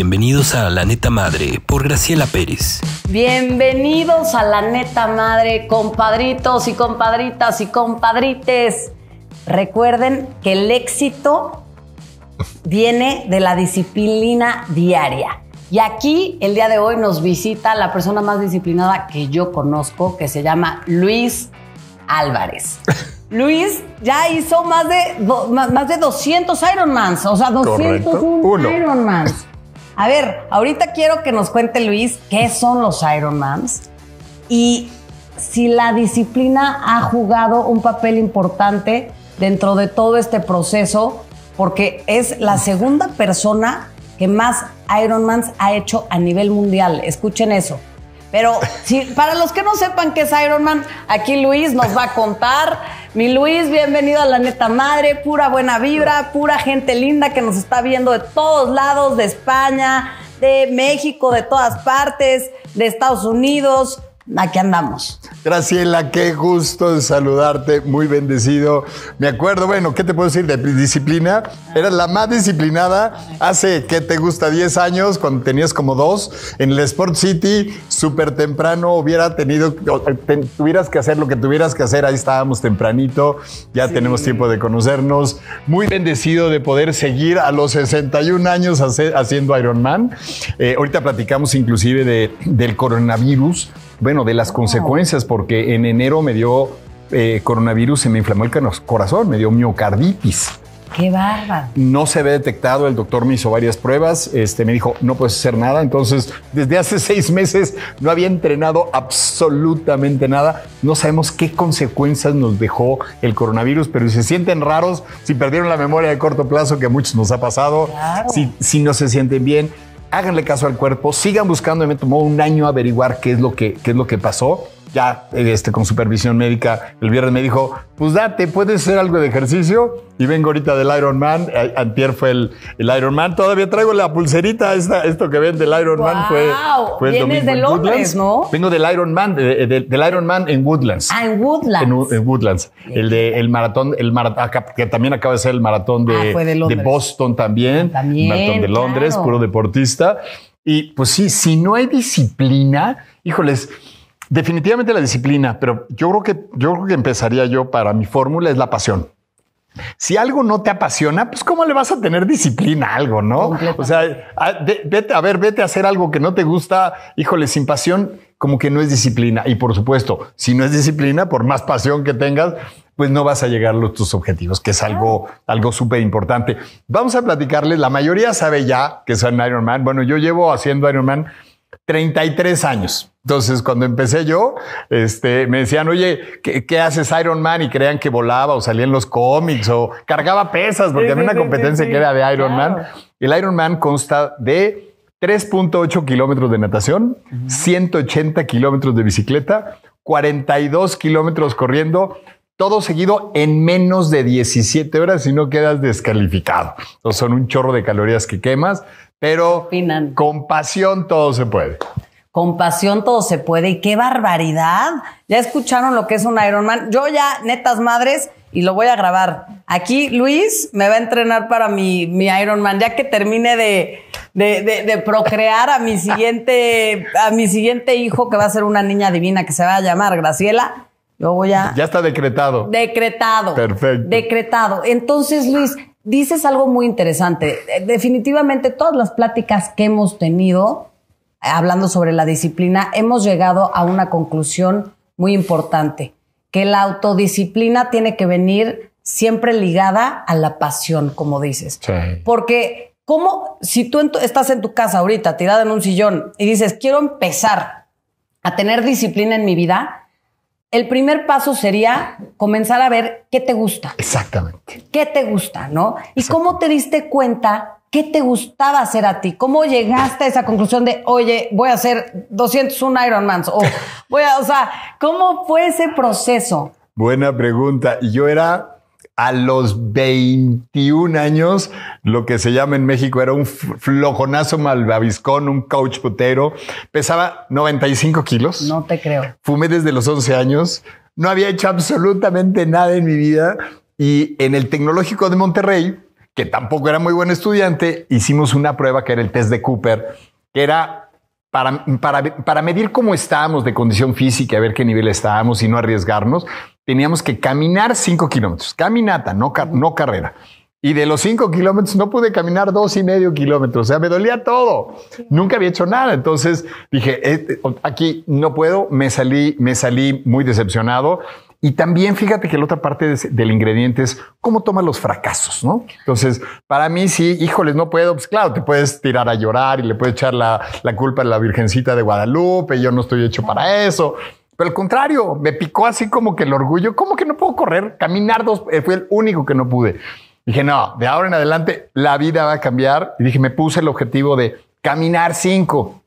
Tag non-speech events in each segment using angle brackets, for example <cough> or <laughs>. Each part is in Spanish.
Bienvenidos a La Neta Madre por Graciela Pérez. Bienvenidos a La Neta Madre, compadritos y compadritas y compadrites. Recuerden que el éxito viene de la disciplina diaria. Y aquí el día de hoy nos visita la persona más disciplinada que yo conozco, que se llama Luis Álvarez. <laughs> Luis ya hizo más de, más, de 200 Ironmans, o sea, 201 Ironmans. A ver, ahorita quiero que nos cuente Luis qué son los Ironmans y si la disciplina ha jugado un papel importante dentro de todo este proceso, porque es la segunda persona que más Ironmans ha hecho a nivel mundial. Escuchen eso. Pero si, para los que no sepan qué es Iron Man, aquí Luis nos va a contar. Mi Luis, bienvenido a la neta madre, pura buena vibra, pura gente linda que nos está viendo de todos lados, de España, de México, de todas partes, de Estados Unidos, aquí andamos. Graciela, qué gusto de saludarte, muy bendecido. Me acuerdo, bueno, ¿qué te puedo decir de disciplina? Eras la más disciplinada hace, ¿qué te gusta? 10 años, cuando tenías como dos, en el Sport City, súper temprano, hubiera tenido, tuvieras que hacer lo que tuvieras que hacer, ahí estábamos tempranito, ya tenemos tiempo de conocernos. Muy bendecido de poder seguir a los 61 años haciendo Ironman. Eh, ahorita platicamos inclusive de, del coronavirus bueno, de las consecuencias, porque en enero me dio eh, coronavirus, se me inflamó el corazón, me dio miocarditis. ¡Qué barba! No se había detectado, el doctor me hizo varias pruebas, este, me dijo, no puedes hacer nada, entonces desde hace <laughs> seis meses no había entrenado absolutamente nada, no sabemos qué consecuencias nos dejó el coronavirus, pero si se sienten raros, si perdieron la memoria de corto plazo, que a muchos nos ha pasado, si, si no se sienten bien, háganle caso al cuerpo, sigan buscando, me tomó un año averiguar qué es lo que, qué es lo que pasó ya este, con supervisión médica el viernes me dijo, pues date, puedes hacer algo de ejercicio. Y vengo ahorita del Iron Man, eh, antier fue el, el Iron Man, todavía traigo la pulserita, esta, esto que ven del Iron Man fue, Vienes de Londres, ¿no? Vengo del Iron Man, del Iron Man en Woodlands. Ah, en Woodlands. En, Woodlands. El de el maratón, el que también acaba de ser el maratón de, ah, de, Boston también. También. Maratón de Londres, puro deportista. Y pues sí, si no hay disciplina, híjoles, Definitivamente la disciplina, pero yo creo que, yo que empezaría yo para mi fórmula es la pasión. Si algo no te apasiona, pues cómo le vas a tener disciplina a algo, ¿no? O sea, vete, a ver, vete a hacer algo que no te gusta, híjole, sin pasión, como que no es disciplina. Y por supuesto, si no es disciplina, por más pasión que tengas, pues no vas a llegar a tus objetivos, que es algo, algo súper importante. Vamos a platicarles, la mayoría sabe ya que son Ironman. Bueno, yo llevo haciendo Ironman 33 años. Entonces, cuando empecé yo, este, me decían, oye, ¿qué, haces Iron Man? Y crean que volaba o salía en los cómics o cargaba pesas, porque había una competencia que era de Iron Man. El Iron Man consta de 3.8 kilómetros de natación, 180 kilómetros de bicicleta, 42 kilómetros corriendo, todo seguido en menos de 17 horas y no quedas descalificado. son un chorro de calorías que quemas, pero con pasión todo se puede con pasión todo se puede y qué barbaridad. Ya escucharon lo que es un Iron Man. Yo ya, netas madres, y lo voy a grabar. Aquí Luis me va a entrenar para mi, mi Man ya que termine de, de, procrear a mi, siguiente, a mi siguiente hijo, que va a ser una niña divina que se va a llamar Graciela. Yo voy a... Ya está decretado. Decretado. Perfecto. Decretado. Entonces, Luis, dices algo muy interesante. Definitivamente todas las pláticas que hemos tenido hablando sobre la disciplina, hemos llegado a una conclusión muy importante, que la autodisciplina tiene que venir siempre ligada a la pasión, como dices. Porque, ¿cómo si tú estás en tu casa ahorita, tirada en un sillón, y dices, quiero empezar a tener disciplina en mi vida? El primer paso sería comenzar a ver qué te gusta. Exactamente. ¿Qué te gusta, no? ¿Y cómo te diste cuenta ¿Qué te gustaba hacer a ti? ¿Cómo llegaste a esa conclusión de, oye, voy a hacer 201 Ironmans? O, <laughs> voy a, o sea, ¿cómo fue ese proceso? Buena pregunta. Yo era a los 21 años, lo que se llama en México era un flojonazo malvaviscón, un coach putero. Pesaba 95 kilos. No te creo. Fumé desde los 11 años. No había hecho absolutamente nada en mi vida. Y en el Tecnológico de Monterrey, que tampoco era muy buen estudiante, hicimos una prueba que era el test de Cooper, que era para, para, para medir cómo estábamos de condición física, a ver qué nivel estábamos y no arriesgarnos, teníamos que caminar cinco kilómetros, caminata, no, no carrera. Y de los cinco kilómetros no pude caminar dos y medio kilómetros. O sea, me dolía todo. Nunca había hecho nada. Entonces dije, eh, eh, aquí no puedo. Me salí, me salí muy decepcionado. Y también fíjate que la otra parte del ingrediente es cómo tomas los fracasos, ¿no? Entonces, para mí sí, híjoles, no puedo, pues claro, te puedes tirar a llorar y le puedes echar la, la culpa a la Virgencita de Guadalupe, yo no estoy hecho para eso. Pero al contrario, me picó así como que el orgullo, ¿cómo que no puedo correr? Caminar dos, eh, fue el único que no pude. Dije, no, de ahora en adelante la vida va a cambiar. Y dije, me puse el objetivo de caminar cinco.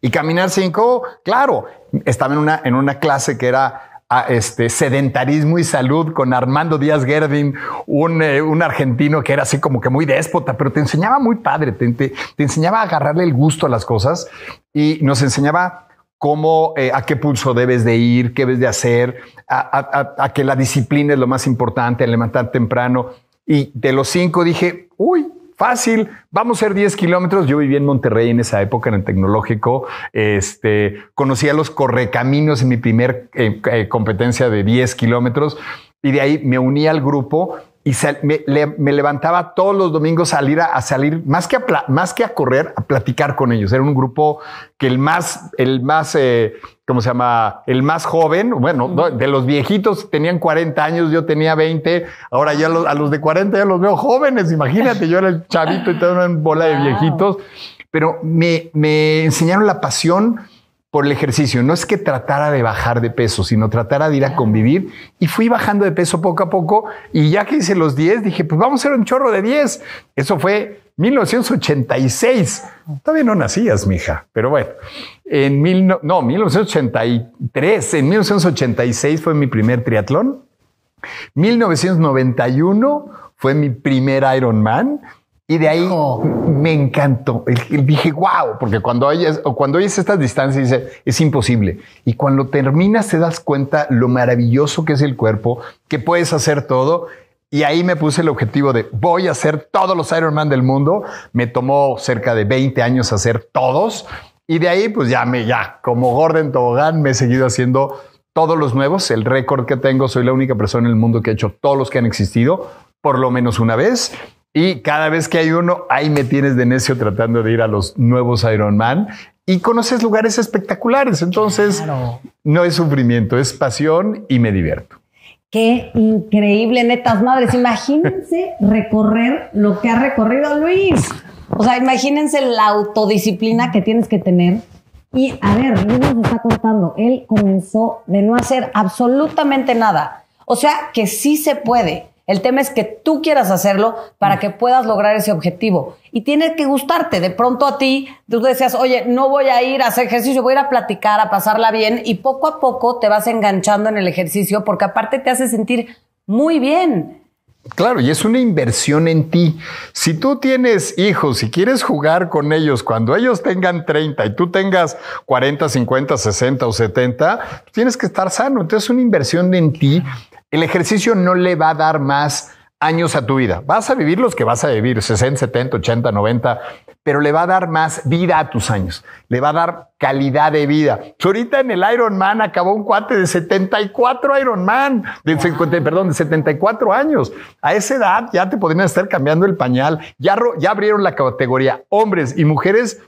Y caminar cinco, claro, estaba en una, en una clase que era este, sedentarismo y salud con Armando Díaz Gerdin, eh, un, argentino que era así como que muy déspota, pero te enseñaba muy padre, te, enseñaba a agarrarle el gusto a las cosas y nos enseñaba cómo, eh, a qué pulso debes de ir, qué debes de hacer, a, que la disciplina es lo más importante, a levantar temprano. Y de los cinco dije, uy, Fácil, vamos a ser 10 kilómetros. Yo vivía en Monterrey en esa época, en el tecnológico. Este, conocía los correcaminos en mi primer eh, eh, competencia de 10 kilómetros y de ahí me uní al grupo y me, levantaba todos los domingos a salir a, salir más que a, más que a correr a platicar con ellos era un grupo que el más el más eh, cómo se llama el más joven bueno de los viejitos tenían 40 años yo tenía 20 ahora ya a los de 40 ya los veo jóvenes imagínate yo era el chavito y todo, en bola de <laughs> viejitos pero me, me enseñaron la pasión por el ejercicio. No es que tratara de bajar de peso, sino tratara de ir a convivir. Y fui bajando de peso poco a poco. Y ya que hice los 10, dije, pues vamos a hacer un chorro de 10. Eso fue 1986. Todavía no nacías, mija, pero bueno. En no, 1983, en 1986 fue mi primer triatlón. 1991 fue mi primer Ironman. Y de ahí me encantó. Dije, wow, porque cuando oyes, cuando oyes estas distancias, dice, es imposible. Y cuando terminas, te das cuenta lo maravilloso que es el cuerpo, que puedes hacer todo. Y ahí me puse el objetivo de voy a hacer todos los Iron Man del mundo. Me tomó cerca de 20 años hacer todos. Y de ahí, pues ya me, ya, como Gordon Tobogán, me he seguido haciendo todos los nuevos. El récord que tengo, soy la única persona en el mundo que ha hecho todos los que han existido, por lo menos una vez. Y cada vez que hay uno, ahí me tienes de necio tratando de ir a los nuevos Iron Man y conoces lugares espectaculares. Entonces, no es sufrimiento, es pasión y me divierto. Qué increíble, netas madres. Imagínense <laughs> recorrer lo que ha recorrido Luis. O sea, imagínense la autodisciplina que tienes que tener. Y a ver, Luis nos está contando, él comenzó de no hacer absolutamente nada. O sea, que sí se puede. El tema es que tú quieras hacerlo para mm. que puedas lograr ese objetivo. Y tiene que gustarte. De pronto a ti, tú decías, oye, no voy a ir a hacer ejercicio, voy a ir a platicar, a pasarla bien. Y poco a poco te vas enganchando en el ejercicio porque aparte te hace sentir muy bien. Claro, y es una inversión en ti. Si tú tienes hijos y quieres jugar con ellos cuando ellos tengan 30 y tú tengas 40, 50, 60 o 70, tienes que estar sano. Entonces es una inversión en ti el ejercicio no le va a dar más años a tu vida. Vas a vivir los que vas a vivir, 60, 70, 80, 90, pero le va a dar más vida a tus años, le va a dar calidad de vida. Ahorita en el Iron Man acabó un cuate de 74 Iron Man, de 50, perdón, de 74 años. A esa edad ya te podrían estar cambiando el pañal, ya, ya abrieron la categoría hombres y mujeres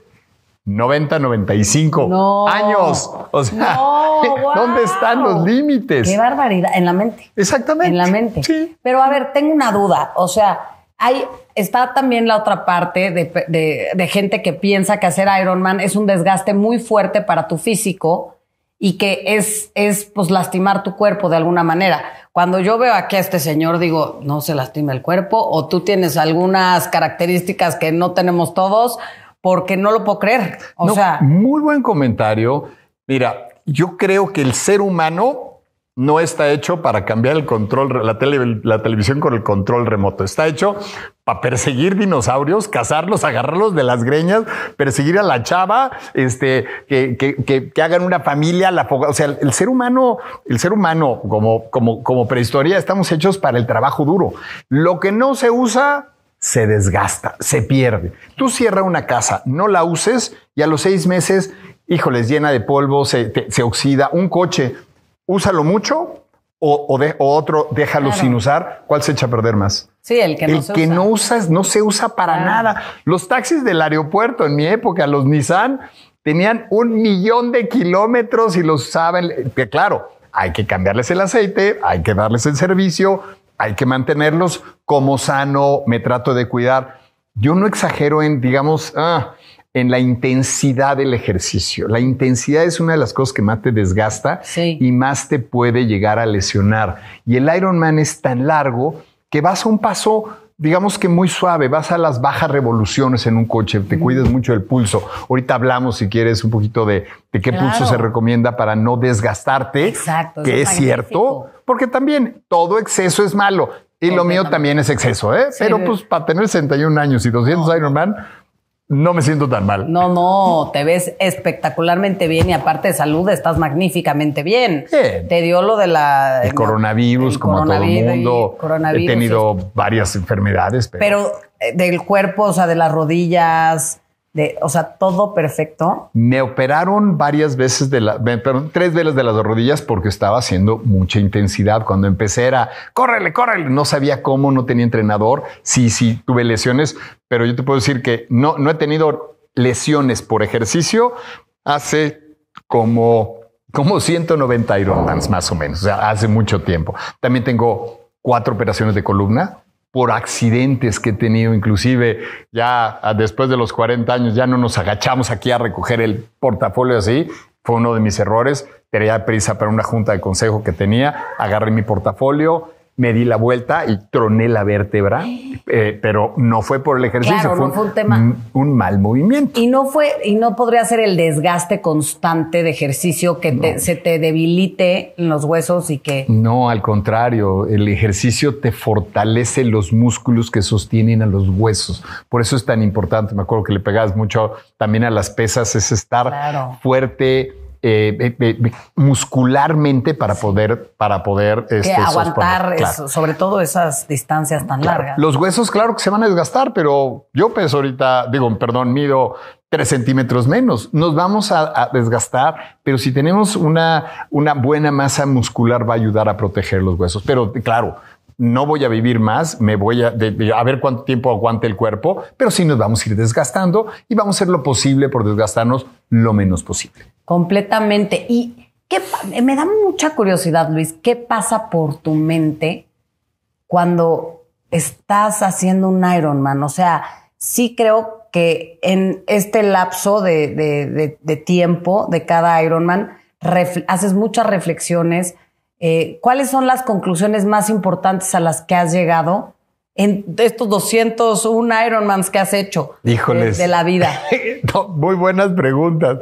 90, 95 años. O sea, <laughs> ¿dónde están los límites? Qué barbaridad, en la mente. Exactamente. En la mente. Sí. Pero a ver, tengo una duda. O sea, hay, está también la otra parte de, gente que piensa que hacer Ironman es un desgaste muy fuerte para tu físico y que es, es pues lastimar tu cuerpo de alguna manera. Cuando yo veo aquí a este señor, digo, no se lastima el cuerpo, o tú tienes algunas características que no tenemos todos, porque no lo puedo creer. O sea. Muy buen comentario. Mira, yo creo que el ser humano no está hecho para cambiar el control, la, tele, la televisión con el control remoto. Está hecho para perseguir dinosaurios, cazarlos, agarrarlos de las greñas, perseguir a la chava, este, que, que, que, hagan una familia, la O sea, el, ser humano, el ser humano como, como, como prehistoria, estamos hechos para el trabajo duro. Lo que no se usa se desgasta, se pierde. Tú cierra una casa, no la uses y a los seis meses, híjoles, llena de polvo, se, oxida. Un coche, úsalo mucho o, otro, déjalo sin usar. ¿Cuál se echa a perder más? Sí, el que no que no usas, no se usa para nada. Los taxis del aeropuerto en mi época, los Nissan, tenían un millón de kilómetros y los saben. claro, hay que cambiarles el aceite, hay que darles el servicio, hay que mantenerlos, como sano, me trato de cuidar. Yo no exagero en, digamos, ah, en la intensidad del ejercicio. La intensidad es una de las cosas que más te desgasta y más te puede llegar a lesionar. Y el Ironman es tan largo que vas a un paso digamos que muy suave, vas a las bajas revoluciones en un coche, te cuides mucho el pulso. Ahorita hablamos, si quieres, un poquito de, de qué pulso se recomienda para no desgastarte, que es, cierto, porque también todo exceso es malo. Y lo mío también es exceso, ¿eh? Pero pues para tener 61 años y 200 Ironman, no me siento tan mal. No, no, te ves espectacularmente bien y aparte de salud estás magníficamente bien. Te dio lo de la... El coronavirus, como todo el mundo. Coronavirus, He tenido varias enfermedades. pero eh, del cuerpo, o sea, de las rodillas, o sea, todo perfecto. Me operaron varias veces de las perdón, tres veces de las rodillas porque estaba haciendo mucha intensidad. Cuando empecé era, córrele, córrele. No sabía cómo, no tenía entrenador. Sí, sí, tuve lesiones, pero yo te puedo decir que no, no he tenido lesiones por ejercicio hace como, como 190 Ironmans más o menos, o sea, hace mucho tiempo. También tengo cuatro operaciones de columna por accidentes que he tenido, inclusive ya ah, después de los 40 años ya no nos agachamos aquí a recoger el portafolio así, fue uno de mis errores, tenía prisa para una junta de consejo que tenía, agarré mi portafolio, me di la vuelta y troné la vértebra, eh, pero no fue por el ejercicio, fue, un, mal movimiento. Y no fue y no podría ser el desgaste constante de ejercicio que se te debilite los huesos y que No, al contrario, el ejercicio te fortalece los músculos que sostienen a los huesos. Por eso es tan importante, me acuerdo que le pegabas mucho también a las pesas es estar fuerte eh, eh, eh, muscularmente para poder, para poder este, aguantar, sobre todo esas distancias tan largas. Los huesos, claro que se van a desgastar, pero yo peso ahorita, digo, perdón, mido tres centímetros menos. Nos vamos a, desgastar, pero si tenemos una, una buena masa muscular va a ayudar a proteger los huesos. Pero claro, no voy a vivir más, me voy a, a ver cuánto tiempo aguante el cuerpo, pero sí nos vamos a ir desgastando y vamos a hacer lo posible por desgastarnos lo menos posible. Completamente. Y qué, me da mucha curiosidad, Luis, ¿qué pasa por tu mente cuando estás haciendo un Ironman? O sea, sí creo que en este lapso de, tiempo de cada Ironman haces muchas reflexiones. Eh, ¿Cuáles son las conclusiones más importantes a las que has llegado en estos 201 Ironmans que has hecho De, la vida? <laughs> muy buenas preguntas.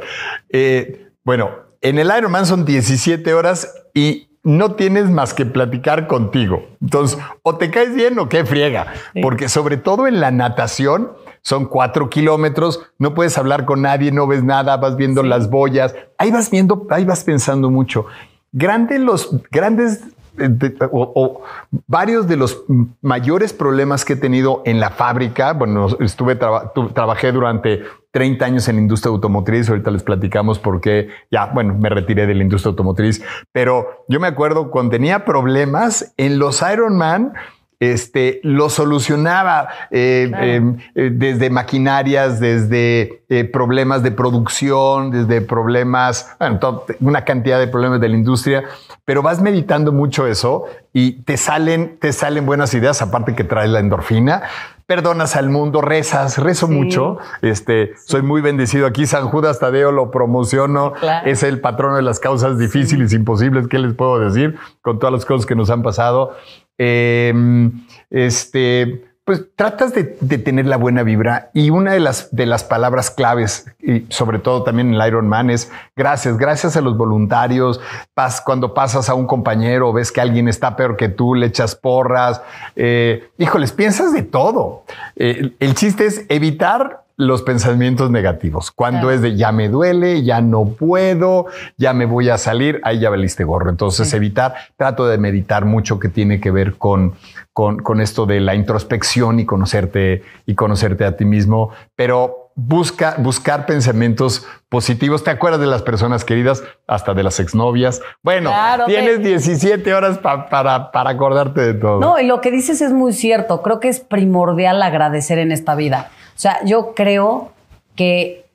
Eh, bueno, en el Ironman son 17 horas y no tienes más que platicar contigo. Entonces, o te caes bien o qué friega, porque sobre todo en la natación son cuatro kilómetros, no puedes hablar con nadie, no ves nada, vas viendo las boyas, ahí vas viendo, ahí vas pensando mucho. Grandes los grandes eh, o, varios de los mayores problemas que he tenido en la fábrica, bueno, estuve trabajé durante 30 años en la industria automotriz, ahorita les platicamos por qué ya, bueno, me retiré de la industria automotriz, pero yo me acuerdo cuando tenía problemas en los Iron Ironman, este, lo solucionaba eh, em, eh, desde maquinarias, desde eh, problemas de producción, desde problemas, bueno, una cantidad de problemas de la industria, pero vas meditando mucho eso y te salen, te salen buenas ideas, aparte que traes la endorfina, perdonas al mundo, rezas, rezo mucho. Este, soy muy bendecido aquí. San Judas Tadeo lo promociono. Es el patrono de las causas difíciles, imposibles. ¿Qué les puedo decir? Con todas las cosas que nos han pasado. Em, este, pues tratas de, tener la buena vibra y una de las, de las palabras claves, y sobre todo también en el Iron Man, es gracias, gracias a los voluntarios, pas, cuando pasas a un compañero, ves que alguien está peor que tú, le echas porras, eh, híjoles, piensas de todo. Eh, el chiste es evitar los pensamientos negativos. Cuando es de ya me duele, ya no puedo, ya me voy a salir, ahí ya valiste gorro. Entonces, evitar, trato de meditar mucho que tiene que ver con, con, esto de la introspección y conocerte y conocerte a ti mismo, pero busca, buscar pensamientos positivos. ¿Te acuerdas de las personas queridas? Hasta de las exnovias. Bueno, tienes 17 horas para, para acordarte de todo. No, y lo que dices es muy cierto. Creo que es primordial agradecer en esta vida. O sea, yo creo que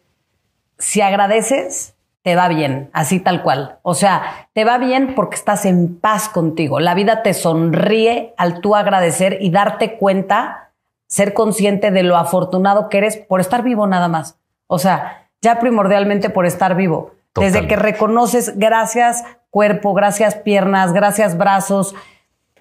si agradeces, te va bien, así tal cual. O sea, te va bien porque estás en paz contigo. La vida te sonríe al tú agradecer y darte cuenta, ser consciente de lo afortunado que eres por estar vivo nada más. O sea, ya primordialmente por estar vivo. Desde que reconoces, gracias cuerpo, gracias piernas, gracias brazos,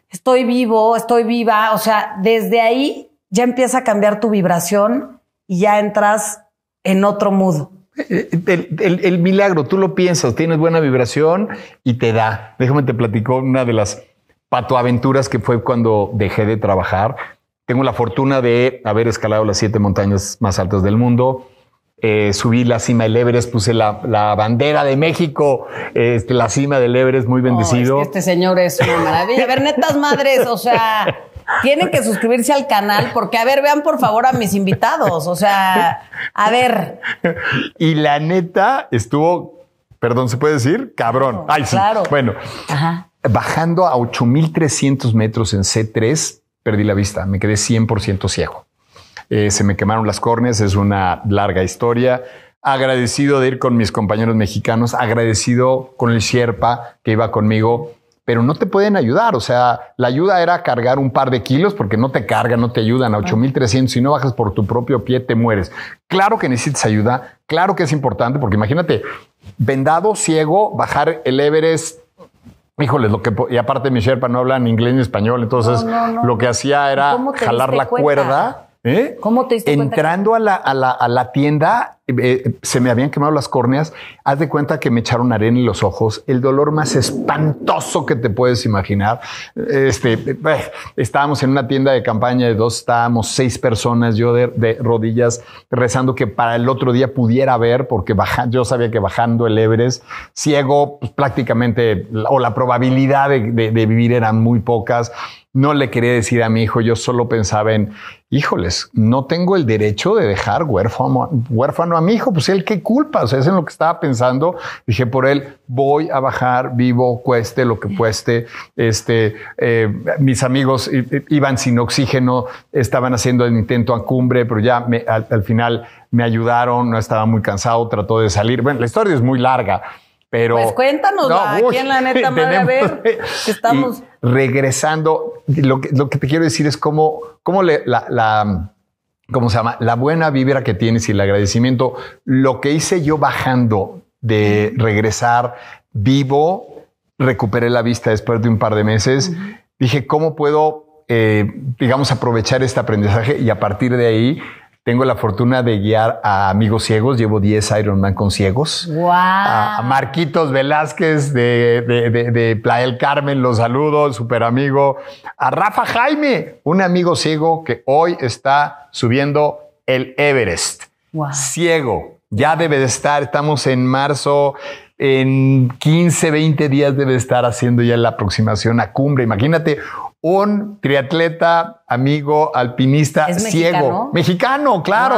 estoy vivo, estoy viva. O sea, desde ahí ya empieza a cambiar tu vibración y ya entras en otro mundo. Eh, el, milagro, tú lo piensas, tienes buena vibración y te da. Déjame te platico una de las patoaventuras que fue cuando dejé de trabajar. Tengo la fortuna de haber escalado las siete montañas más altas del mundo. Eh, subí la cima del Everest, puse la, bandera de México, este, la cima del Everest, muy oh, bendecido. este señor es una maravilla. A ver, netas madres, o sea, <laughs> Tienen que suscribirse al canal porque, a ver, vean por favor a mis invitados. O sea, a ver. Y la neta estuvo, perdón, ¿se puede decir? Cabrón. Ay, sí. Bueno, bajando a 8300 metros en C3, perdí la vista. Me quedé 100% ciego. Eh, se me quemaron las córneas. Es una larga historia agradecido de ir con mis compañeros mexicanos, agradecido con el Sierpa que iba conmigo, pero no te pueden ayudar. O sea, la ayuda era cargar un par de kilos porque no te cargan, no te ayudan a 8,300. Si no bajas por tu propio pie, te mueres. Claro que necesitas ayuda. Claro que es importante porque imagínate, vendado, ciego, bajar el Everest, Híjole, lo que y aparte mi Sherpa no hablan inglés ni español, entonces lo que hacía era jalar la cuerda, ¿eh? entrando a la, a la, a la tienda eh, se me habían quemado las córneas, haz de cuenta que me echaron arena en los ojos, el dolor más espantoso que te puedes imaginar. Este, eh, estábamos en una tienda de campaña de dos, estábamos seis personas, yo de, rodillas rezando que para el otro día pudiera ver, porque yo sabía que bajando el Everest, ciego, pues, prácticamente, o la probabilidad de, vivir eran muy pocas. No le quería decir a mi hijo, yo solo pensaba en, híjoles, no tengo el derecho de dejar huérfano, huérfano a mi hijo, pues él qué culpa, o sea, es en lo que estaba pensando. Dije por él, voy a bajar vivo, cueste lo que cueste. Este, eh, mis amigos iban sin oxígeno, estaban haciendo el intento a cumbre, pero ya al, final me ayudaron, no estaba muy cansado, trató de salir. Bueno, la historia es muy larga. Pero, pues cuéntanos, aquí en la neta madre, a ver, estamos. Regresando, lo que, lo que, te quiero decir es cómo, cómo la ¿cómo se llama? La buena vibra que tienes y el agradecimiento. Lo que hice yo bajando de regresar vivo, recuperé la vista después de un par de meses. Dije, ¿cómo puedo, eh, digamos, aprovechar este aprendizaje y a partir de ahí tengo la fortuna de guiar a amigos ciegos. Llevo 10 Ironman con ciegos. A, Marquitos Velázquez de, de, Playa del Carmen, los saludo, súper amigo. A Rafa Jaime, un amigo ciego que hoy está subiendo el Everest. Ciego. Ya debe de estar. Estamos en marzo en 15, 20 días debe de estar haciendo ya la aproximación a cumbre. Imagínate un triatleta, amigo, alpinista, ciego. Mexicano, claro.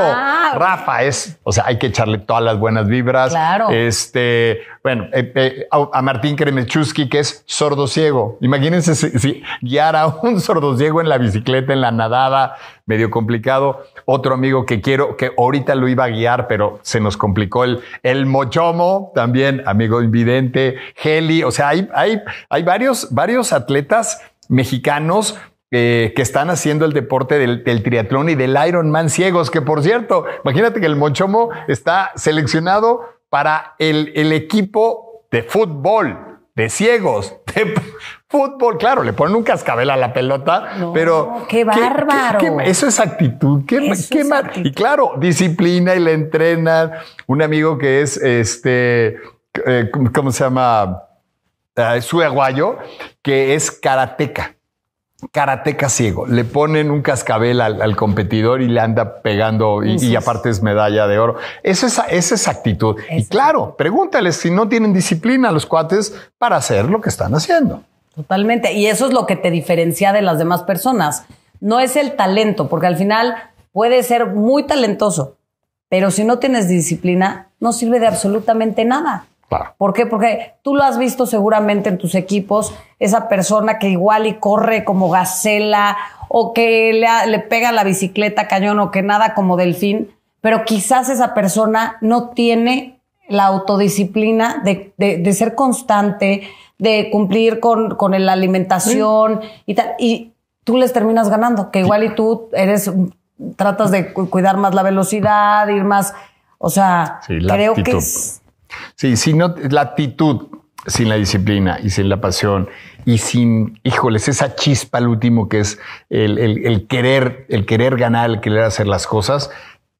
Rafa es, o sea, hay que echarle todas las buenas vibras. Claro. Este, bueno, eh, eh, a Martín Kremechuski, que es sordo ciego. Imagínense si, guiar a <laughs> un sordo ciego en la bicicleta, en la nadada, medio complicado. Otro amigo que quiero, que ahorita lo iba a guiar, pero se nos complicó el, el mochomo, también amigo invidente, Heli. O sea, hay, hay, hay varios, varios atletas mexicanos eh, que están haciendo el deporte del, triatlón y del Ironman ciegos, que por cierto, imagínate que el Monchomo está seleccionado para el, equipo de fútbol, de ciegos, de <laughs> fútbol, claro, le ponen un cascabel a la pelota, pero... ¡Qué bárbaro! eso es actitud, qué, es Y claro, disciplina y le entrenan. Un amigo que es, este, eh, ¿cómo se llama? Eh, aguayo, que es karateca karateca ciego. Le ponen un cascabel al, competidor y le anda pegando y, aparte es medalla de oro. Es esa, es esa actitud. y claro, pregúntales si no tienen disciplina los cuates para hacer lo que están haciendo. Totalmente. Y eso es lo que te diferencia de las demás personas. No es el talento, porque al final puede ser muy talentoso, pero si no tienes disciplina, no sirve de absolutamente nada. ¿Por qué? Porque tú lo has visto seguramente en tus equipos, esa persona que igual y corre como gacela o que le, pega la bicicleta cañón o que nada como delfín, pero quizás esa persona no tiene la autodisciplina de, ser constante, de cumplir con, la alimentación y tal. Y tú les terminas ganando, que igual y tú eres, tratas de cuidar más la velocidad, ir más... O sea, creo que es Sí, si no, la actitud sin la disciplina y sin la pasión y sin, híjoles, esa chispa al último que es el, querer, el querer ganar, el querer hacer las cosas,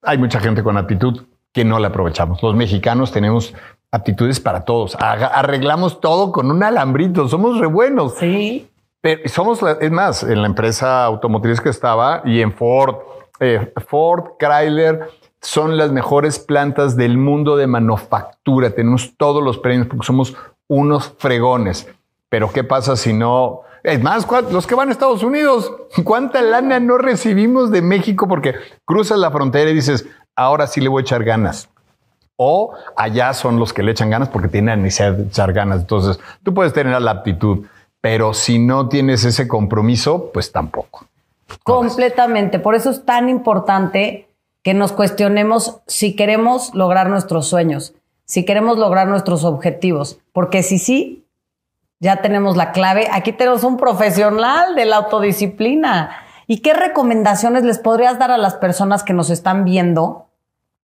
hay mucha gente con actitud que no la aprovechamos. Los mexicanos tenemos aptitudes para todos. Arreglamos todo con un alambrito. Somos re buenos. Sí. Pero somos, es más, en la empresa automotriz que estaba y en Ford, eh, Ford, Chrysler, son las mejores plantas del mundo de manufactura. Tenemos todos los premios porque somos unos fregones. Pero ¿qué pasa si no? Es más, los que van a Estados Unidos, <laughs> ¿cuánta lana no recibimos de México? Porque cruzas la frontera y dices, ahora sí le voy a echar ganas. O allá son los que le echan ganas porque tienen necesidad de echar ganas. Entonces, tú puedes tener la aptitud, pero si no tienes ese compromiso, pues tampoco. Completamente. Por eso es tan importante que nos cuestionemos si queremos lograr nuestros sueños, si queremos lograr nuestros objetivos, porque si sí, ya tenemos la clave. Aquí tenemos un profesional de la autodisciplina. ¿Y qué recomendaciones les podrías dar a las personas que nos están viendo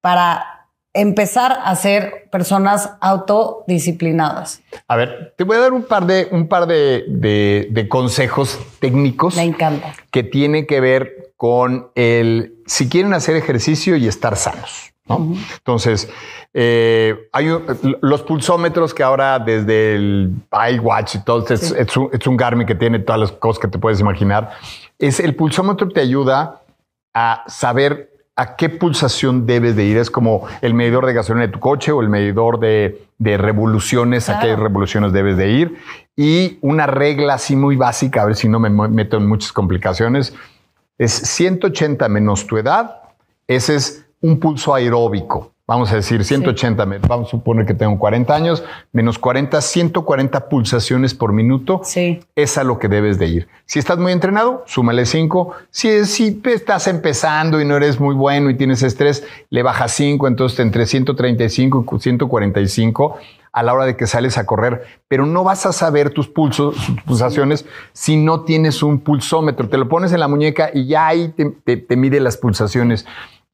para empezar a ser personas autodisciplinadas? A ver, te voy a dar un par de, un par de, consejos técnicos. Me encanta. Que tiene que ver con el si quieren hacer ejercicio y estar sanos. Entonces, eh, hay los pulsómetros que ahora desde el iWatch y todo, es, un, es un Garmin que tiene todas las cosas que te puedes imaginar. Es el pulsómetro te ayuda a saber a qué pulsación debes de ir. Es como el medidor de gasolina de tu coche o el medidor de, revoluciones, a qué revoluciones debes de ir. Y una regla así muy básica, a ver si no me meto en muchas complicaciones, es 180 menos tu edad, ese es un pulso aeróbico. Vamos a decir 180 Vamos a suponer que tengo 40 años, menos 40, 140 pulsaciones por minuto. Sí. Es a lo que debes de ir. Si estás muy entrenado, súmale 5. Si, estás empezando y no eres muy bueno y tienes estrés, le bajas 5. Entonces, entre 135 y 145 a la hora de que sales a correr, pero no vas a saber tus pulsos, pulsaciones, si no tienes un pulsómetro. Te lo pones en la muñeca y ya ahí te mide las pulsaciones.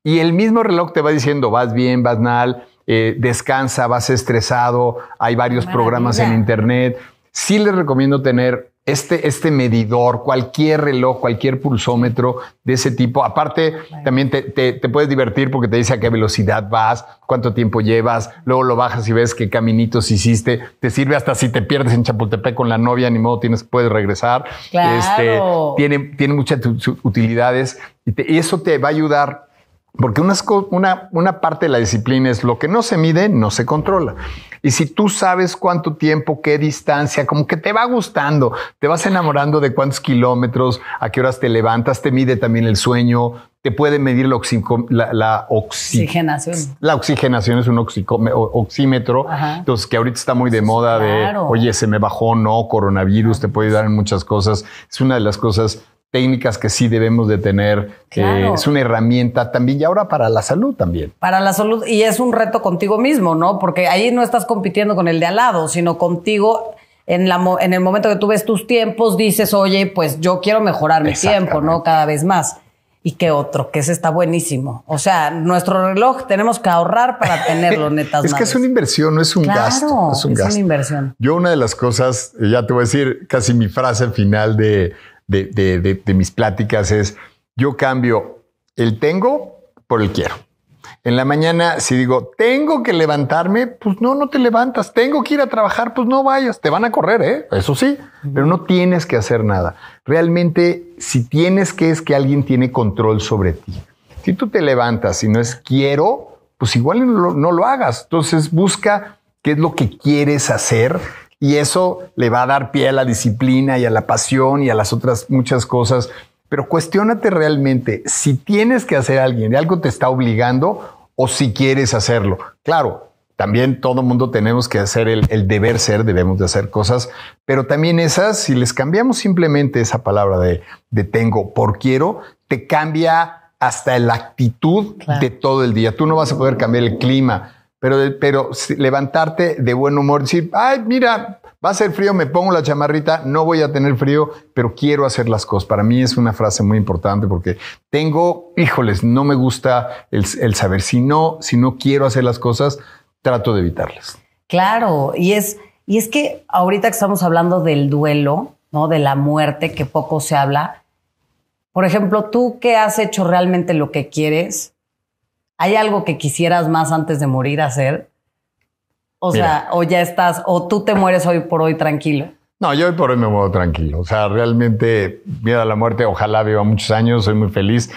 Y el mismo reloj te va diciendo, vas bien, vas mal, eh, descansa, vas estresado, hay varios programas en Internet. Sí les recomiendo tener este, este medidor, cualquier reloj, cualquier pulsómetro de ese tipo. Aparte, también te, te, puedes divertir porque te dice a qué velocidad vas, cuánto tiempo llevas, luego lo bajas y ves qué caminitos hiciste. Te sirve hasta si te pierdes en Chapultepec con la novia, ni modo, tienes, puedes regresar. Este, tiene, tiene muchas utilidades y eso te va a ayudar porque una, parte de la disciplina es lo que no se mide, no se controla. Y si tú sabes cuánto tiempo, qué distancia, como que te va gustando, te vas enamorando de cuántos kilómetros, a qué horas te levantas, te mide también el sueño, te puede medir la, la, oxigenación. La oxigenación es un oxímetro, entonces que ahorita está muy de moda de, oye, se me bajó, no, coronavirus, te puede ayudar en muchas cosas. Es una de las cosas técnicas que sí debemos de tener. que es una herramienta también y ahora para la salud también. Para la salud y es un reto contigo mismo, ¿no? Porque ahí no estás compitiendo con el de al lado, sino contigo. En, la, en el momento que tú ves tus tiempos, dices, oye, pues yo quiero mejorar mi tiempo, ¿no? Cada vez más. ¿Y qué otro? Que ese está buenísimo. O sea, nuestro reloj tenemos que ahorrar para <laughs> tenerlo, netas. es que es una inversión, no es un gasto. Es, es una inversión. Yo una de las cosas, ya te voy a decir casi mi frase al final de, de, mis pláticas es, yo cambio el tengo por el quiero. En la mañana, si digo, tengo que levantarme, pues no, no te levantas. Tengo que ir a trabajar, pues no vayas. Te van a correr, ¿eh? eso sí, pero no tienes que hacer nada. Realmente, si tienes que, es que alguien tiene control sobre ti. Si tú te levantas y no es quiero, pues igual no no lo hagas. Entonces busca qué es lo que quieres hacer y eso le va a dar pie a la disciplina y a la pasión y a las otras muchas cosas. Pero cuestiónate realmente si tienes que hacer alguien y algo te está obligando o si quieres hacerlo. Claro, también todo mundo tenemos que hacer el, deber ser, debemos de hacer cosas, pero también esas, si les cambiamos simplemente esa palabra de, de tengo por quiero, te cambia hasta la actitud de todo el día. Tú no vas a poder cambiar el clima, pero, levantarte de buen humor, decir, ay, mira, va a ser frío, me pongo la chamarrita, no voy a tener frío, pero quiero hacer las cosas. Para mí es una frase muy importante porque tengo, híjoles, no me gusta el, saber. Si no, si no quiero hacer las cosas, trato de evitarlas. Claro, y es, y es que ahorita que estamos hablando del duelo, ¿no? De la muerte, que poco se habla. Por ejemplo, tú que has hecho realmente lo que quieres, ¿Hay algo que quisieras más antes de morir hacer? O sea, o ya estás, o tú te mueres hoy por hoy tranquilo. No, yo hoy por hoy me muero tranquilo. O sea, realmente miedo a la muerte, ojalá viva muchos años, soy muy feliz.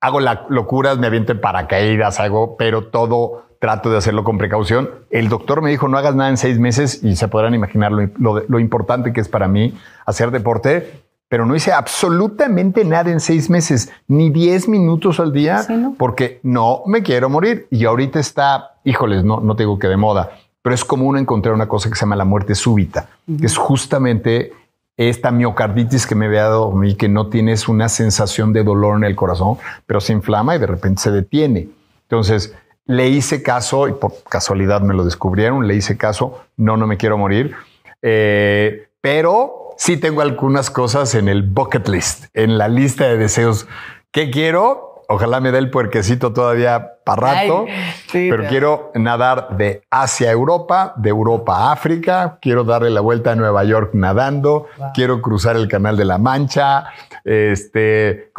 Hago locuras, me aviento paracaídas, hago, pero todo trato de hacerlo con precaución. El doctor me dijo, no hagas nada en seis meses y se podrán imaginar lo importante que es para mí hacer deporte pero no hice absolutamente nada en seis meses, ni diez minutos al día, porque no me quiero morir. Y ahorita está, híjoles, no, no te digo que de moda, pero es común encontrar una cosa que se llama la muerte súbita, que es justamente esta miocarditis que me había dado a mí, que no tienes una sensación de dolor en el corazón, pero se inflama y de repente se detiene. Entonces, le hice caso, y por casualidad me lo descubrieron, le hice caso, no, no me quiero morir, eh, pero sí tengo algunas cosas en el bucket list, en la lista de deseos. que quiero? Ojalá me dé el puerquecito todavía para rato, pero quiero nadar de Asia a Europa, de Europa a África, quiero darle la vuelta a Nueva York nadando, quiero cruzar el Canal de la Mancha, este,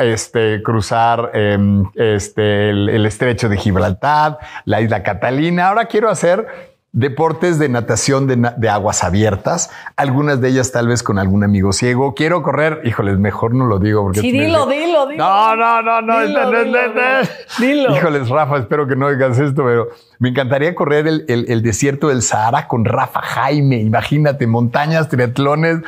este cruzar em, este, el, Estrecho de Gibraltar, la isla Catalina. Ahora quiero hacer deportes de natación de, aguas abiertas, algunas de ellas tal vez con algún amigo ciego. Quiero correr, híjoles, mejor no lo digo porque... Sí, dilo, dilo, dilo. No, no, no, no. Dilo, Híjoles, Rafa, espero que no digas esto, pero me encantaría correr el, desierto del Sahara con Rafa Jaime. Imagínate, montañas, triatlones.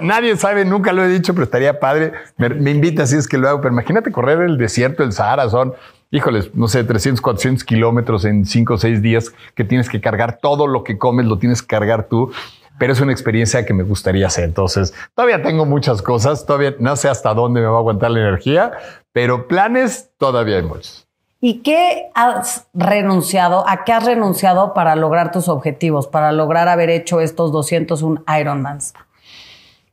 nadie sabe, nunca lo he dicho, pero estaría padre. Me, me invita si es que lo hago, pero imagínate correr el desierto del Sahara, son híjoles, no sé, 300, 400 kilómetros en 5 o 6 días que tienes que cargar todo lo que comes, lo tienes que cargar tú. Pero es una experiencia que me gustaría hacer. Entonces, todavía tengo muchas cosas, todavía no sé hasta dónde me va a aguantar la energía, pero planes todavía hay muchos. ¿Y qué has renunciado? ¿A qué has renunciado para lograr tus objetivos, para lograr haber hecho estos 201 Ironmans?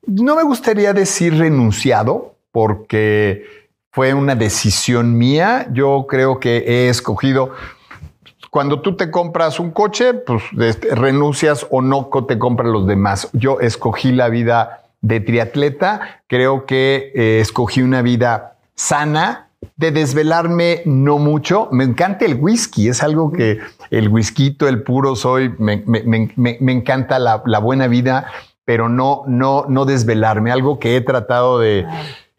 No me gustaría decir renunciado, porque fue una decisión mía. Yo creo que he escogido cuando tú te compras un coche, pues este, renuncias o no te compran los demás. Yo escogí la vida de triatleta, creo que eh, escogí una vida sana, de desvelarme no mucho. Me encanta el whisky, es algo que el whisky, el puro soy, me, encanta la, buena vida, pero no, no, no desvelarme, algo que he tratado de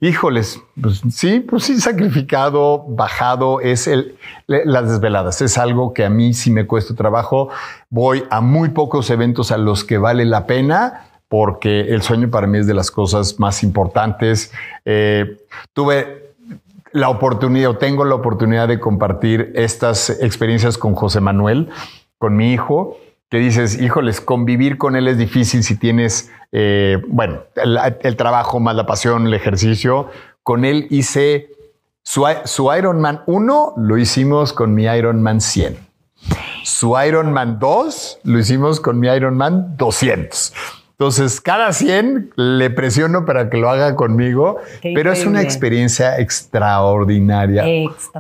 híjoles, pues sí, pues sí, sacrificado, bajado, es el, las desveladas. Es algo que a mí sí me cuesta trabajo. Voy a muy pocos eventos a los que vale la pena porque el sueño para mí es de las cosas más importantes. Eh, tuve la oportunidad, o tengo la oportunidad de compartir estas experiencias con José Manuel, con mi hijo, que dices, híjoles, convivir con él es difícil si tienes, eh, bueno, el, trabajo más la pasión, el ejercicio. Con él hice su, Iron Man 1, lo hicimos con mi Iron Man 100. Su Iron Man 2, lo hicimos con mi Iron Man 200. Entonces, cada 100 le presiono para que lo haga conmigo, pero es una experiencia extraordinaria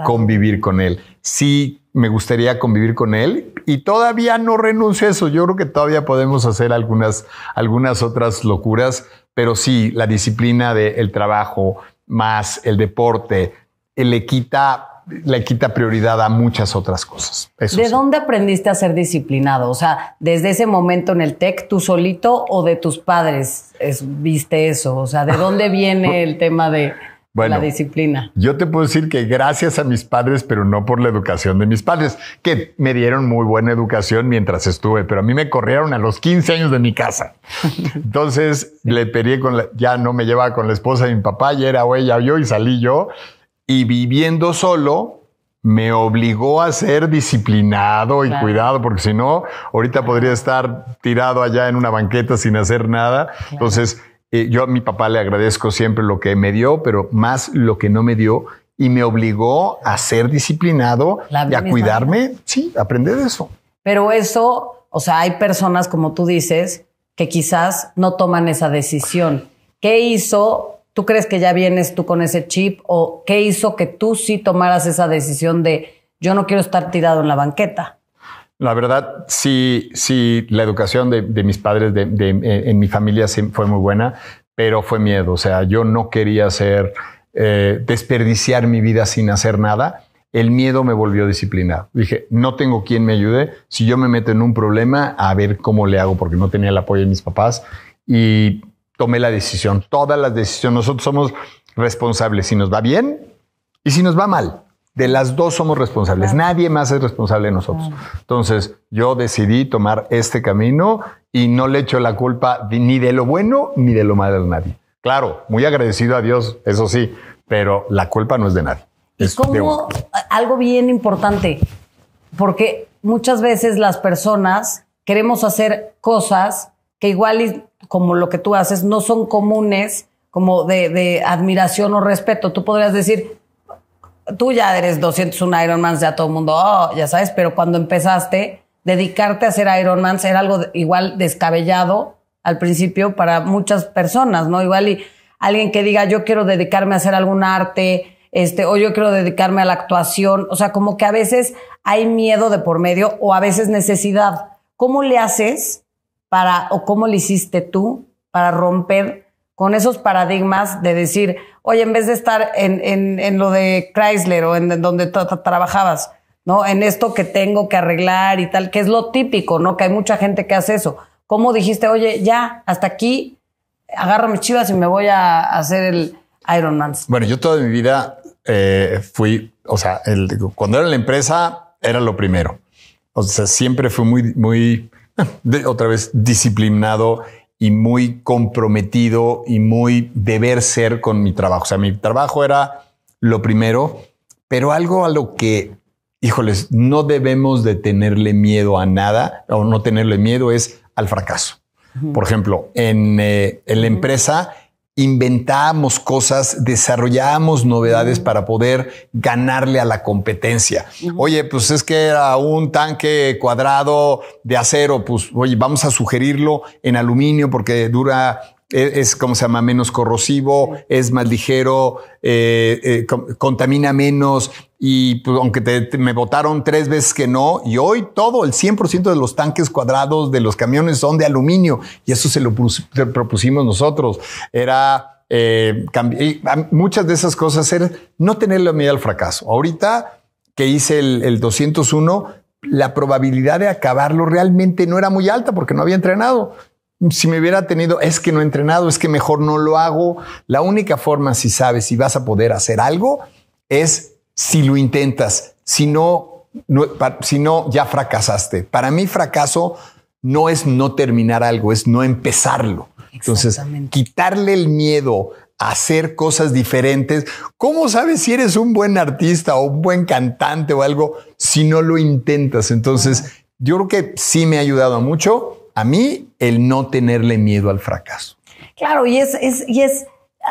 convivir con él. Sí me gustaría convivir con él y todavía no renuncio a eso. Yo creo que todavía podemos hacer algunas, algunas otras locuras, pero sí, la disciplina del trabajo más el deporte eh, le quita le quita prioridad a muchas otras cosas. ¿De dónde aprendiste a ser disciplinado? O sea, desde ese momento en el TEC, tú solito o de tus padres viste eso? O sea, ¿de dónde viene el tema de... Bueno, la disciplina. Yo te puedo decir que gracias a mis padres, pero no por la educación de mis padres, que me dieron muy buena educación mientras estuve, pero a mí me corrieron a los 15 años de mi casa. <laughs> Entonces le peleé con la, ya no me llevaba con la esposa de mi papá, ya era o ella o yo y salí yo. Y viviendo solo, me obligó a ser disciplinado y cuidado, porque si no, ahorita podría estar tirado allá en una banqueta sin hacer nada. Entonces, eh, yo a mi papá le agradezco siempre lo que me dio, pero más lo que no me dio y me obligó a ser disciplinado y a cuidarme. Sí, aprender de eso. Pero eso, o sea, hay personas, como tú dices, que quizás no toman esa decisión. ¿Qué hizo? ¿Tú crees que ya vienes tú con ese chip? ¿O qué hizo que tú sí tomaras esa decisión de yo no quiero estar tirado en la banqueta? La verdad, sí, sí, la educación de, mis padres, de, eh, en mi familia fue muy buena, pero fue miedo. O sea, yo no quería hacer eh, desperdiciar mi vida sin hacer nada. El miedo me volvió disciplinado. Dije, no tengo quien me ayude. Si yo me meto en un problema, a ver cómo le hago, porque no tenía el apoyo de mis papás. Y tomé la decisión. Todas las decisiones. Nosotros somos responsables si nos va bien y si nos va mal. De las dos somos responsables. Nadie más es responsable de nosotros. Entonces, yo decidí tomar este camino y no le echo la culpa ni de lo bueno ni de lo malo a nadie. Claro, muy agradecido a Dios, eso sí, pero la culpa no es de nadie. Es como algo bien importante, porque muchas veces las personas queremos hacer cosas que igual como lo que tú haces no son comunes como de admiración o respeto. Tú podrías decir, tú ya eres 201 Ironmans, ya todo el mundo, oh, ya sabes, pero cuando empezaste, dedicarte a hacer Ironmans era algo igual descabellado al principio para muchas personas, ¿no? Igual y alguien que diga, yo quiero dedicarme a hacer algún arte, este, o yo quiero dedicarme a la actuación, o sea, como que a veces hay miedo de por medio o a veces necesidad. ¿Cómo le haces para, o cómo le hiciste tú para romper con esos paradigmas de decir, oye, en vez de estar en, lo de Chrysler o en, donde trabajabas, ¿no? En esto que tengo que arreglar y tal, que es lo típico, ¿no? Que hay mucha gente que hace eso. ¿Cómo dijiste, oye, ya, hasta aquí, agarro mis chivas y me voy a, hacer el Ironman? Bueno, yo toda mi vida eh, fui, o sea, el, cuando era en la empresa era lo primero. O sea, siempre fui muy, muy, <laughs> otra vez, disciplinado y muy comprometido y muy deber ser con mi trabajo. O sea, mi trabajo era lo primero, pero algo a lo que, híjoles, no debemos de tenerle miedo a nada o no tenerle miedo es al fracaso. Por ejemplo, en eh, la empresa inventamos cosas, desarrollamos novedades para poder ganarle a la competencia. Oye, pues es que era un tanque cuadrado de acero, pues oye, vamos a sugerirlo en aluminio porque dura es, como se llama, menos corrosivo, es más ligero, eh, eh, contamina menos. Y pues, aunque me votaron tres veces que no, y hoy todo el 100% de los tanques cuadrados de los camiones son de aluminio, y eso se lo propusimos nosotros. Era eh, ah, muchas de esas cosas ser no la miedo al fracaso. Ahorita que hice el, el 201, la probabilidad de acabarlo realmente no era muy alta porque no había entrenado si me hubiera tenido, es que no he entrenado, es que mejor no lo hago. La única forma, si sabes, si vas a poder hacer algo, es si lo intentas. Si no, si no ya fracasaste. Para mí, fracaso no es no terminar algo, es no empezarlo. Entonces, quitarle el miedo a hacer cosas diferentes. ¿Cómo sabes si eres un buen artista o un buen cantante o algo si no lo intentas? Entonces, yo creo que sí me ha ayudado mucho a mí el no tenerle miedo al fracaso. Claro, y es, es, y es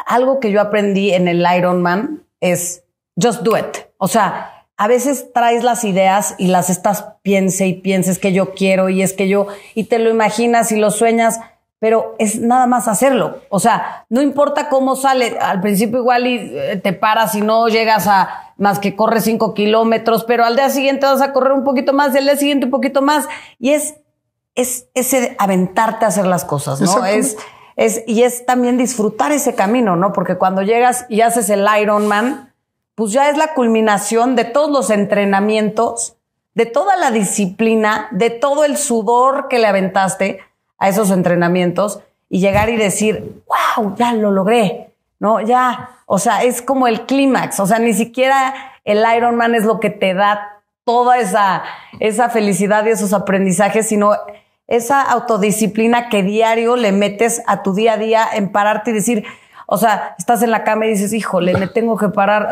algo que yo aprendí en el Ironman, es just do it. O sea, a veces traes las ideas y las estás piense y pienses que yo quiero y es que yo, y te lo imaginas y lo sueñas, pero es nada más hacerlo. O sea, no importa cómo sale, al principio igual y eh, te paras y no llegas a más que corres cinco kilómetros, pero al día siguiente vas a correr un poquito más, y al día siguiente un poquito más, y es es ese aventarte a hacer las cosas, ¿no? Es, es, y es también disfrutar ese camino, ¿no? Porque cuando llegas y haces el Ironman, pues ya es la culminación de todos los entrenamientos, de toda la disciplina, de todo el sudor que le aventaste a esos entrenamientos y llegar y decir, wow, ya lo logré, ¿no? Ya, o sea, es como el clímax, o sea, ni siquiera el Ironman es lo que te da toda esa, esa felicidad y esos aprendizajes, sino esa autodisciplina que diario le metes a tu día a día en pararte y decir, o sea, estás en la cama y dices, híjole, me tengo que parar,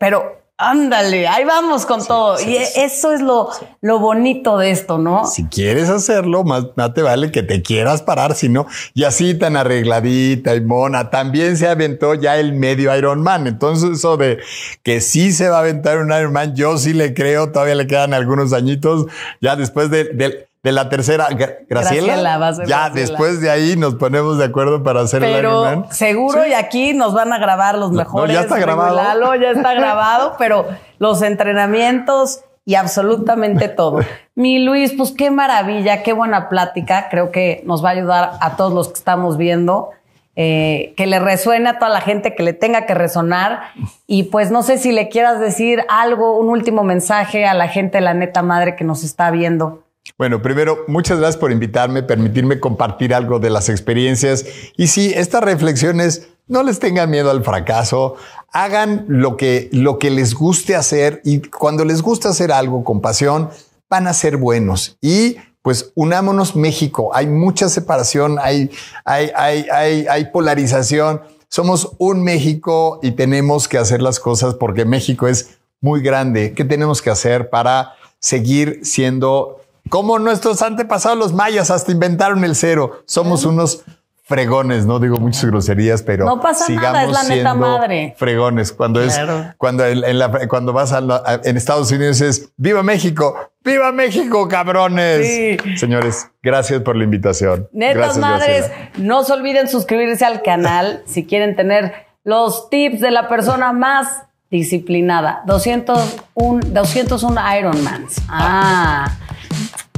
pero Ándale, ahí vamos con todo. y eso es lo, lo bonito de esto, ¿no? Si quieres hacerlo, más, te vale que te quieras parar, si no. Y así tan arregladita y mona, también se aventó ya el medio Iron Man. Entonces, eso de que sí se va a aventar un Iron Man, yo sí le creo, todavía le quedan algunos añitos. Ya después del de la tercera, Graciela. ya después de ahí nos ponemos de acuerdo para hacer el Pero seguro y aquí nos van a grabar los mejores. ya está grabado. ya está grabado, pero los entrenamientos y absolutamente todo. Mi Luis, pues qué maravilla, qué buena plática. Creo que nos va a ayudar a todos los que estamos viendo. Eh, que le resuene a toda la gente, que le tenga que resonar. Y pues no sé si le quieras decir algo, un último mensaje a la gente, la neta madre que nos está viendo. Bueno, primero, muchas gracias por invitarme, permitirme compartir algo de las experiencias. Y sí, estas reflexiones, no les tengan miedo al fracaso, hagan lo que, lo que les guste hacer y cuando les gusta hacer algo con pasión, van a ser buenos. Y pues unámonos México, hay mucha separación, hay, hay, hay, hay, hay polarización. Somos un México y tenemos que hacer las cosas porque México es muy grande. ¿Qué tenemos que hacer para seguir siendo como nuestros antepasados los mayas hasta inventaron el cero. Somos unos fregones, no digo muchas groserías, pero no pasa sigamos nada, es la siendo neta madre. fregones. Cuando es cuando cuando vas a en Estados Unidos es viva México, viva México, cabrones. Señores, gracias por la invitación. Netas madres, no se olviden suscribirse al canal <laughs> si quieren tener los tips de la persona más disciplinada. 201 201 Ironmans. Ah.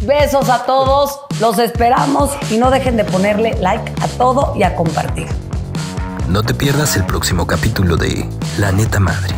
Besos a todos, los esperamos y no dejen de ponerle like a todo y a compartir. No te pierdas el próximo capítulo de La Neta Madre